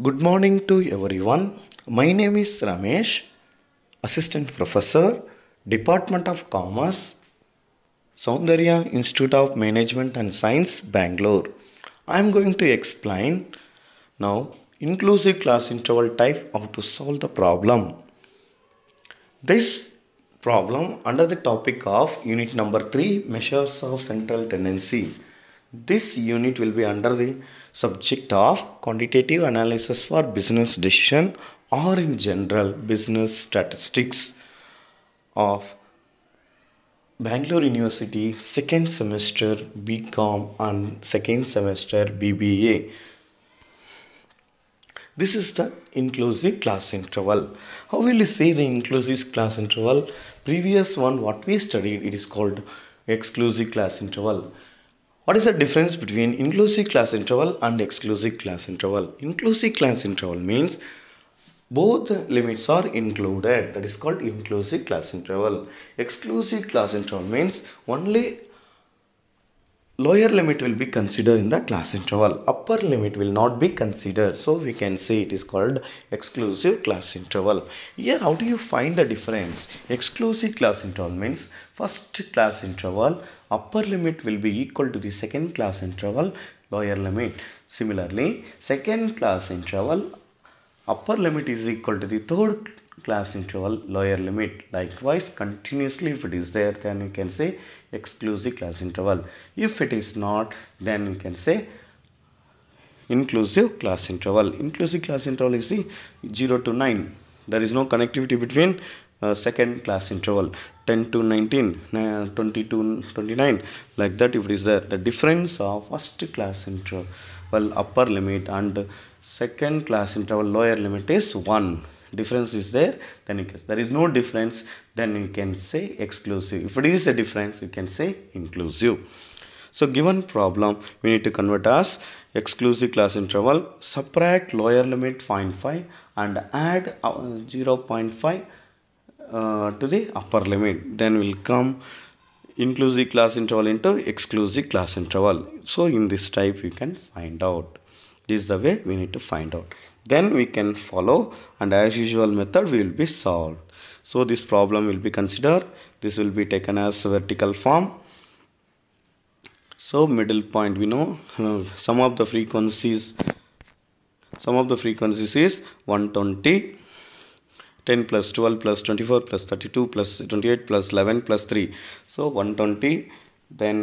Good morning to everyone. My name is Ramesh, Assistant Professor, Department of Commerce, Soundarya Institute of Management and Science, Bangalore. I am going to explain now inclusive class interval type how to solve the problem. This problem under the topic of unit number 3 measures of central tendency. This unit will be under the subject of quantitative analysis for business decision or in general business statistics of Bangalore University second semester BCom and second semester BBA. This is the inclusive class interval. How will you say the inclusive class interval? Previous one what we studied it is called exclusive class interval. What is the difference between inclusive class interval and exclusive class interval? Inclusive class interval means both limits are included that is called inclusive class interval. Exclusive class interval means only lower limit will be considered in the class interval upper limit will not be considered so we can say it is called exclusive class interval here how do you find the difference exclusive class interval means first class interval upper limit will be equal to the second class interval lower limit similarly second class interval upper limit is equal to the third class interval lower limit likewise continuously if it is there then you can say exclusive class interval if it is not then you can say inclusive class interval inclusive class interval is the 0 to 9 there is no connectivity between uh, second class interval 10 to 19 uh, 20 to 29 like that if it is there the difference of first class interval upper limit and second class interval lower limit is 1 difference is there then you can there is no difference then you can say exclusive if it is a difference you can say inclusive so given problem we need to convert as exclusive class interval subtract lower limit 0.5 and add uh, 0.5 uh, to the upper limit then will come inclusive class interval into exclusive class interval so in this type you can find out this is the way we need to find out. Then we can follow and as usual method will be solved. So this problem will be considered. This will be taken as vertical form. So middle point we know some of the frequencies some of the frequencies is 120 10 plus 12 plus 24 plus 32 plus 28 plus 11 plus 3 so 120 then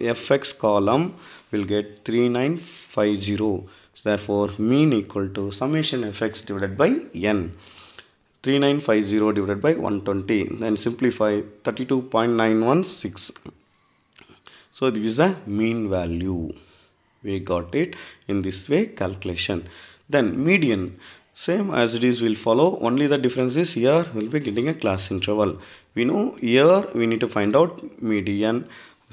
fx column will get 3950 so therefore mean equal to summation fx divided by n 3950 divided by 120 then simplify 32.916 so this is the mean value we got it in this way calculation then median same as it is will follow only the difference is here we will be getting a class interval we know here we need to find out median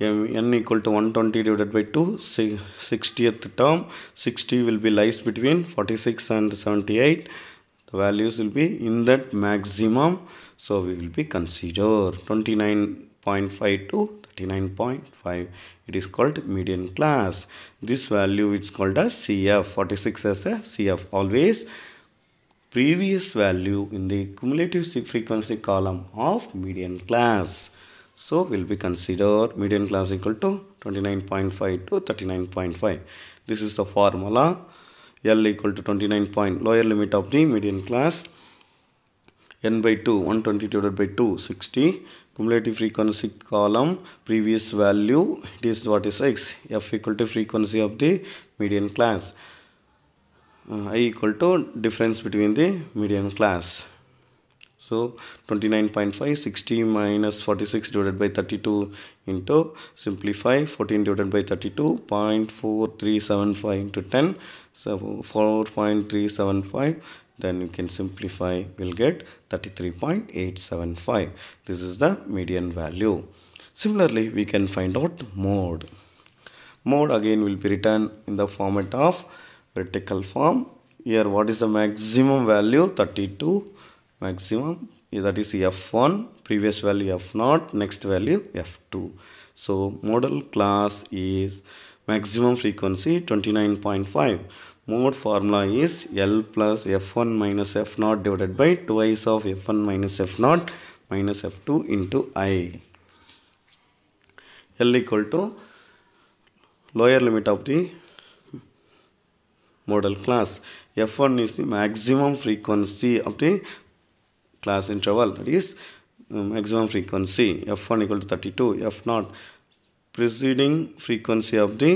n equal to 120 divided by 2 60th term 60 will be lies between 46 and 78 the values will be in that maximum so we will be consider 29.5 to 39.5 it is called median class this value is called as cf 46 as a cf always previous value in the cumulative frequency column of median class so will be considered median class equal to 29.5 to 39.5. This is the formula. L equal to 29 point lower limit of the median class. N by 2, 120 divided by 2, 60. Cumulative frequency column, previous value, it is what is x. F equal to frequency of the median class. Uh, I equal to difference between the median class. So 29.5 60 minus 46 divided by 32 into simplify 14 divided by 32 0.4375 into 10 so 4.375 then you can simplify we'll get 33.875 this is the median value similarly we can find out mode mode again will be written in the format of vertical form here what is the maximum value 32 maximum that is f1 previous value f0 next value f2 so model class is maximum frequency 29.5 mode formula is l plus f1 minus f0 divided by twice of f1 minus f0 minus f2 into i l equal to lower limit of the model class f1 is the maximum frequency of the class interval that is um, maximum frequency f1 equal to 32 f0 preceding frequency of the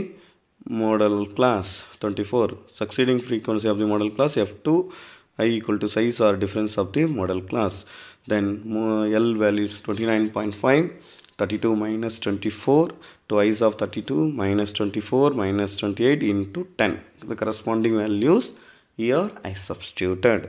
model class 24 succeeding frequency of the model class f2 i equal to size or difference of the model class then l value is 29.5 32 minus 24 twice of 32 minus 24 minus 28 into 10 the corresponding values here i substituted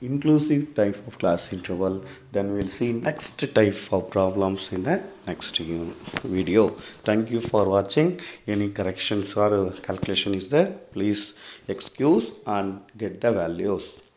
inclusive type of class interval then we'll see next type of problems in the next video thank you for watching any corrections or calculation is there please excuse and get the values